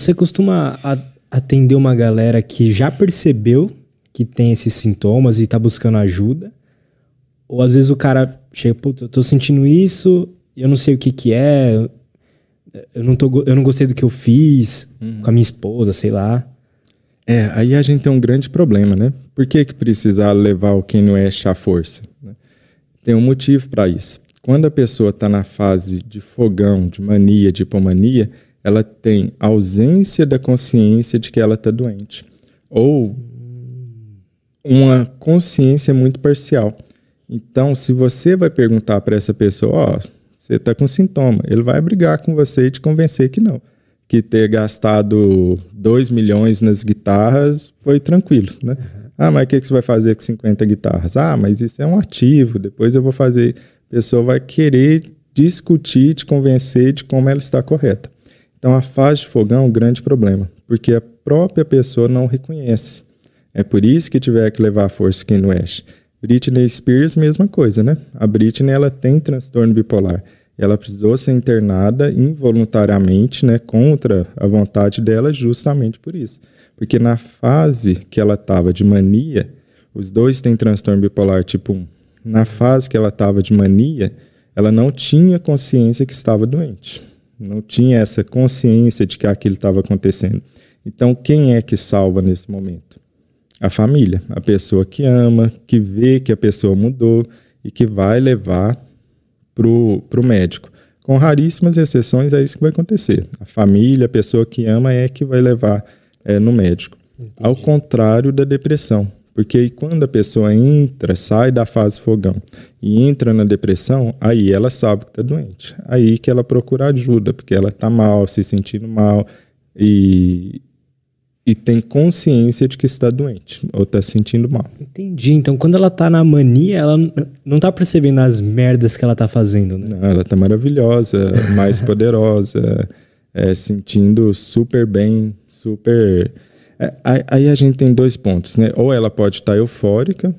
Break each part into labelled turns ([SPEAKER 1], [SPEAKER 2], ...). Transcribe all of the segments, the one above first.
[SPEAKER 1] Você costuma atender uma galera que já percebeu que tem esses sintomas e tá buscando ajuda? Ou às vezes o cara chega, eu tô sentindo isso, eu não sei o que que é, eu não, tô, eu não gostei do que eu fiz uhum. com a minha esposa, sei lá. É, aí a gente tem um grande problema, né? Por que que precisa levar o quem não é à força? Né? Tem um motivo para isso. Quando a pessoa está na fase de fogão, de mania, de hipomania, ela tem ausência da consciência de que ela está doente. Ou uma consciência muito parcial. Então, se você vai perguntar para essa pessoa, ó, oh, você está com sintoma, ele vai brigar com você e te convencer que não. Que ter gastado 2 milhões nas guitarras foi tranquilo, né? Uhum. Ah, mas o que, que você vai fazer com 50 guitarras? Ah, mas isso é um ativo, depois eu vou fazer. A pessoa vai querer discutir, te convencer de como ela está correta. Então, a fase de fogão é um grande problema, porque a própria pessoa não reconhece. É por isso que tiver que levar a força quem não enche. É. Britney Spears, mesma coisa, né? A Britney, ela tem transtorno bipolar. Ela precisou ser internada involuntariamente, né, contra a vontade dela, justamente por isso. Porque na fase que ela estava de mania, os dois têm transtorno bipolar tipo 1. Na fase que ela estava de mania, ela não tinha consciência que estava doente não tinha essa consciência de que aquilo estava acontecendo. Então, quem é que salva nesse momento? A família, a pessoa que ama, que vê que a pessoa mudou e que vai levar para o médico. Com raríssimas exceções, é isso que vai acontecer. A família, a pessoa que ama, é que vai levar é, no médico. Entendi. Ao contrário da depressão. Porque quando a pessoa entra, sai da fase fogão e entra na depressão, aí ela sabe que está doente. Aí que ela procura ajuda, porque ela está mal, se sentindo mal e, e tem consciência de que está doente ou está sentindo mal. Entendi. Então, quando ela está na mania, ela não está percebendo as merdas que ela está fazendo, né? Não, ela está maravilhosa, mais poderosa, é, sentindo super bem, super é, aí a gente tem dois pontos, né? Ou ela pode estar eufórica,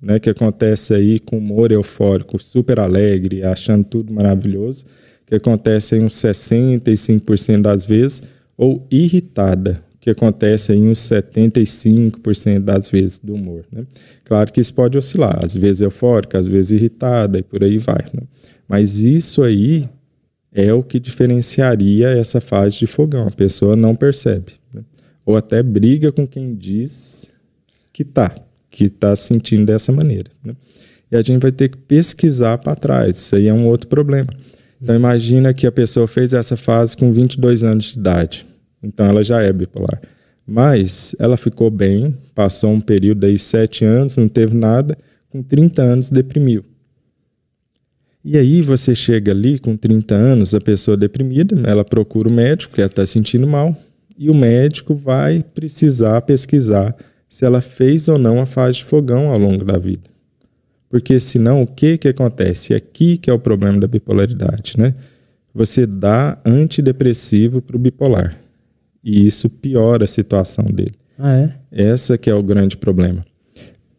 [SPEAKER 1] né? Que acontece aí com humor eufórico, super alegre, achando tudo maravilhoso, que acontece em uns 65% das vezes, ou irritada, que acontece em uns 75% das vezes do humor. Né? Claro que isso pode oscilar, às vezes eufórica, às vezes irritada e por aí vai. Né? Mas isso aí é o que diferenciaria essa fase de fogão, a pessoa não percebe. Né? ou até briga com quem diz que tá, que tá sentindo dessa maneira. Né? E a gente vai ter que pesquisar para trás. Isso aí é um outro problema. Então imagina que a pessoa fez essa fase com 22 anos de idade. Então ela já é bipolar. Mas ela ficou bem, passou um período aí sete anos, não teve nada, com 30 anos deprimiu. E aí você chega ali com 30 anos, a pessoa deprimida, ela procura o médico, porque ela é está sentindo mal e o médico vai precisar pesquisar se ela fez ou não a fase de fogão ao longo da vida. Porque senão o que que acontece? É aqui que é o problema da bipolaridade, né? Você dá antidepressivo para o bipolar e isso piora a situação dele. Ah, é? Essa que é o grande problema.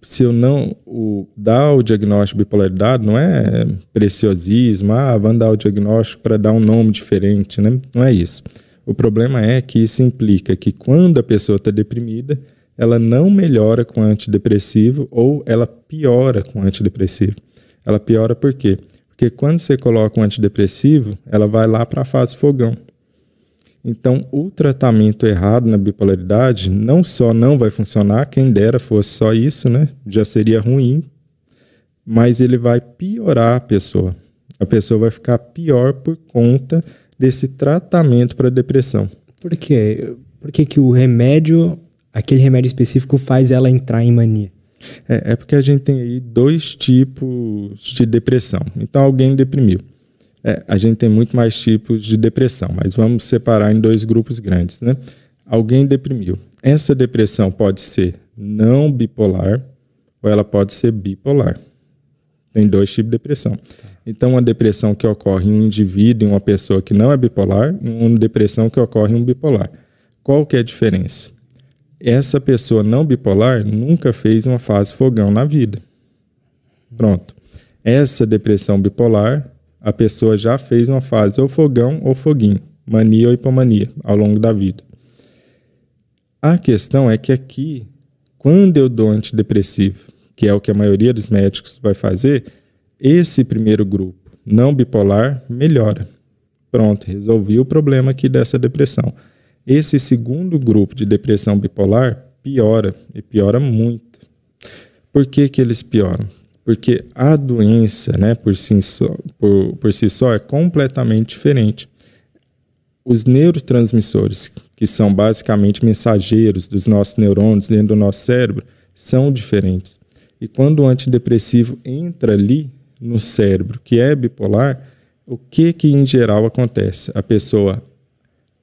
[SPEAKER 1] Se eu não o, dar o diagnóstico de bipolaridade, não é preciosismo, ah, vamos dar o diagnóstico para dar um nome diferente, né? Não é isso. O problema é que isso implica que quando a pessoa está deprimida, ela não melhora com antidepressivo ou ela piora com antidepressivo. Ela piora por quê? Porque quando você coloca um antidepressivo, ela vai lá para a fase fogão. Então, o tratamento errado na bipolaridade não só não vai funcionar, quem dera fosse só isso, né? Já seria ruim, mas ele vai piorar a pessoa. A pessoa vai ficar pior por conta desse tratamento para depressão. Por quê? Por que, que o remédio, aquele remédio específico, faz ela entrar em mania? É, é porque a gente tem aí dois tipos de depressão. Então, alguém deprimiu. É, a gente tem muito mais tipos de depressão, mas vamos separar em dois grupos grandes, né? Alguém deprimiu. Essa depressão pode ser não bipolar ou ela pode ser bipolar. Tem dois tipos de depressão. Então, uma depressão que ocorre em um indivíduo, em uma pessoa que não é bipolar, e uma depressão que ocorre em um bipolar. Qual que é a diferença? Essa pessoa não bipolar nunca fez uma fase fogão na vida. Pronto. Essa depressão bipolar, a pessoa já fez uma fase ou fogão ou foguinho, mania ou hipomania, ao longo da vida. A questão é que aqui, quando eu dou antidepressivo, que é o que a maioria dos médicos vai fazer, esse primeiro grupo não bipolar melhora. Pronto, resolvi o problema aqui dessa depressão. Esse segundo grupo de depressão bipolar piora, e piora muito. Por que, que eles pioram? Porque a doença, né, por si, só, por, por si só, é completamente diferente. Os neurotransmissores, que são basicamente mensageiros dos nossos neurônios dentro do nosso cérebro, são diferentes. E quando o antidepressivo entra ali no cérebro, que é bipolar, o que que em geral acontece? A pessoa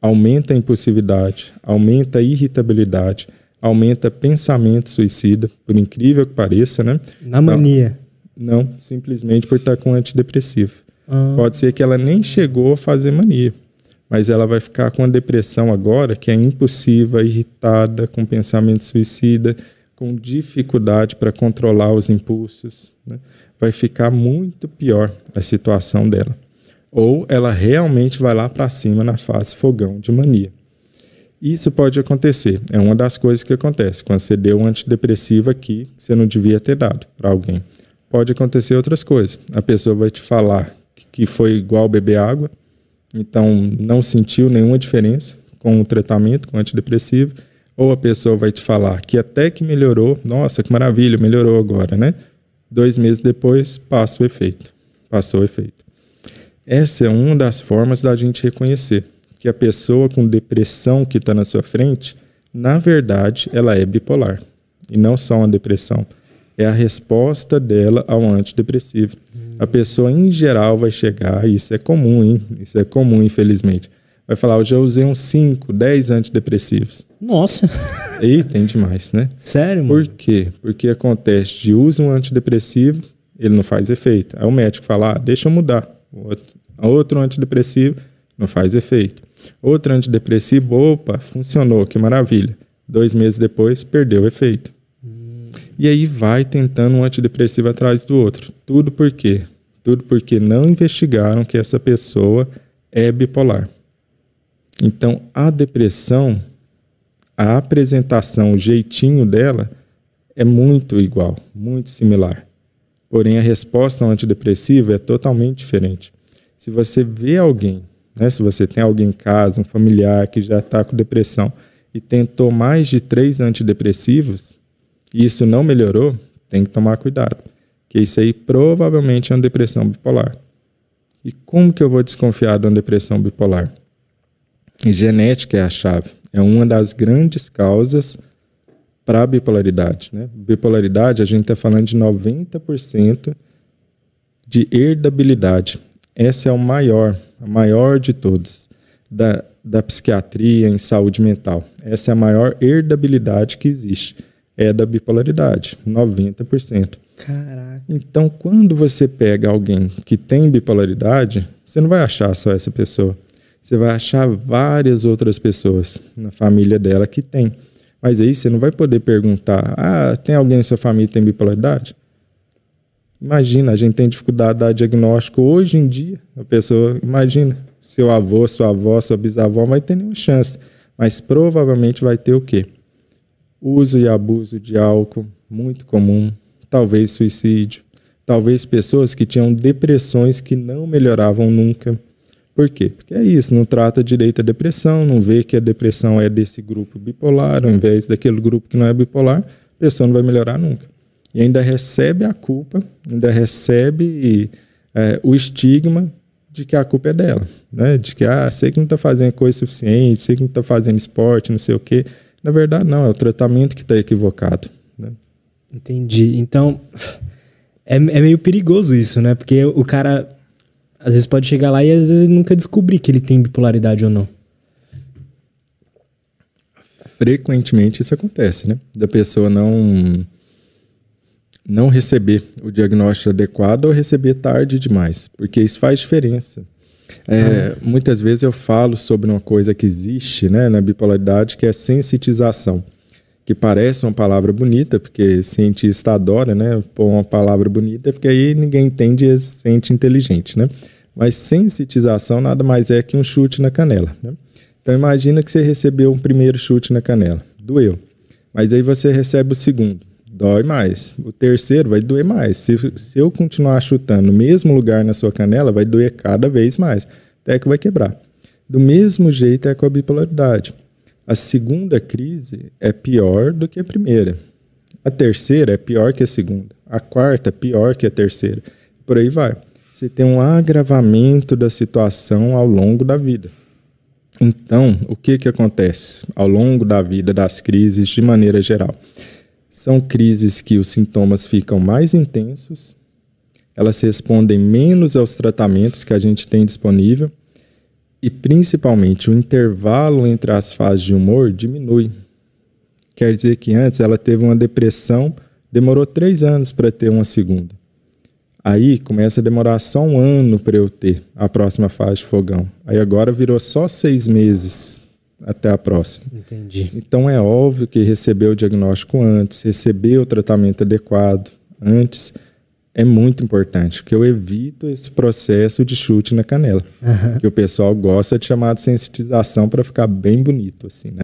[SPEAKER 1] aumenta a impulsividade, aumenta a irritabilidade, aumenta pensamento suicida, por incrível que pareça, né? Na então, mania. Não, não simplesmente por estar com antidepressivo. Ah. Pode ser que ela nem chegou a fazer mania, mas ela vai ficar com a depressão agora, que é impulsiva, irritada, com pensamento suicida, com dificuldade para controlar os impulsos, né? vai ficar muito pior a situação dela. Ou ela realmente vai lá para cima na fase fogão de mania. Isso pode acontecer, é uma das coisas que acontece quando você deu um antidepressivo aqui que você não devia ter dado para alguém. Pode acontecer outras coisas. A pessoa vai te falar que foi igual beber água, então não sentiu nenhuma diferença com o tratamento, com antidepressivo ou a pessoa vai te falar que até que melhorou, nossa, que maravilha, melhorou agora, né? Dois meses depois, passa o efeito. Passou o efeito. Essa é uma das formas da gente reconhecer que a pessoa com depressão que está na sua frente, na verdade, ela é bipolar. E não só uma depressão. É a resposta dela ao antidepressivo. Hum. A pessoa, em geral, vai chegar, isso é comum, hein? Isso é comum, infelizmente vai falar, hoje eu usei uns 5, 10 antidepressivos. Nossa! E tem demais, né? Sério, mano? Por quê? Porque acontece de usa um antidepressivo, ele não faz efeito. Aí o médico fala, ah, deixa eu mudar. Outro, outro antidepressivo, não faz efeito. Outro antidepressivo, opa, funcionou, que maravilha. Dois meses depois, perdeu o efeito. E aí vai tentando um antidepressivo atrás do outro. Tudo por quê? Tudo porque não investigaram que essa pessoa é bipolar. Então, a depressão, a apresentação, o jeitinho dela é muito igual, muito similar. Porém, a resposta ao antidepressivo é totalmente diferente. Se você vê alguém, né, se você tem alguém em casa, um familiar que já está com depressão e tentou mais de três antidepressivos e isso não melhorou, tem que tomar cuidado, que isso aí provavelmente é uma depressão bipolar. E como que eu vou desconfiar de uma depressão bipolar? E genética é a chave. É uma das grandes causas para a bipolaridade. Né? Bipolaridade, a gente está falando de 90% de herdabilidade. Essa é o maior, a maior de todas, da, da psiquiatria em saúde mental. Essa é a maior herdabilidade que existe. É da bipolaridade, 90%. Caraca. Então, quando você pega alguém que tem bipolaridade, você não vai achar só essa pessoa você vai achar várias outras pessoas na família dela que tem. Mas aí você não vai poder perguntar: ah, tem alguém na sua família que tem bipolaridade? Imagina, a gente tem dificuldade de dar diagnóstico hoje em dia. A pessoa, imagina, seu avô, sua avó, sua bisavó não vai ter nenhuma chance, mas provavelmente vai ter o quê? Uso e abuso de álcool, muito comum, talvez suicídio, talvez pessoas que tinham depressões que não melhoravam nunca por quê? Porque é isso, não trata direito a depressão, não vê que a depressão é desse grupo bipolar, ao invés daquele grupo que não é bipolar, a pessoa não vai melhorar nunca. E ainda recebe a culpa, ainda recebe é, o estigma de que a culpa é dela, né? De que, ah, sei que não está fazendo coisa suficiente, sei que não está fazendo esporte, não sei o quê. Na verdade, não, é o tratamento que está equivocado. Né? Entendi. Então, é, é meio perigoso isso, né? Porque o cara às vezes pode chegar lá e às vezes nunca descobrir que ele tem bipolaridade ou não. Frequentemente isso acontece, né? Da pessoa não não receber o diagnóstico adequado ou receber tarde demais, porque isso faz diferença. É, muitas vezes eu falo sobre uma coisa que existe né, na bipolaridade, que é sensitização que parece uma palavra bonita, porque cientista adora, né? Pôr uma palavra bonita, porque aí ninguém entende e se sente inteligente, né? Mas sensitização nada mais é que um chute na canela, né? Então imagina que você recebeu um primeiro chute na canela, doeu. Mas aí você recebe o segundo, dói mais. O terceiro vai doer mais. Se, se eu continuar chutando no mesmo lugar na sua canela, vai doer cada vez mais, até que vai quebrar. Do mesmo jeito é com a bipolaridade. A segunda crise é pior do que a primeira. A terceira é pior que a segunda. A quarta é pior que a terceira. Por aí vai. Você tem um agravamento da situação ao longo da vida. Então, o que, que acontece ao longo da vida das crises de maneira geral? São crises que os sintomas ficam mais intensos, elas respondem menos aos tratamentos que a gente tem disponível e principalmente o intervalo entre as fases de humor diminui. Quer dizer que antes ela teve uma depressão, demorou três anos para ter uma segunda. Aí começa a demorar só um ano para eu ter a próxima fase de fogão. Aí agora virou só seis meses até a próxima. Entendi. Então é óbvio que recebeu o diagnóstico antes, recebeu o tratamento adequado antes é muito importante, porque eu evito esse processo de chute na canela, uhum. que o pessoal gosta de chamar de sensitização para ficar bem bonito, assim, né?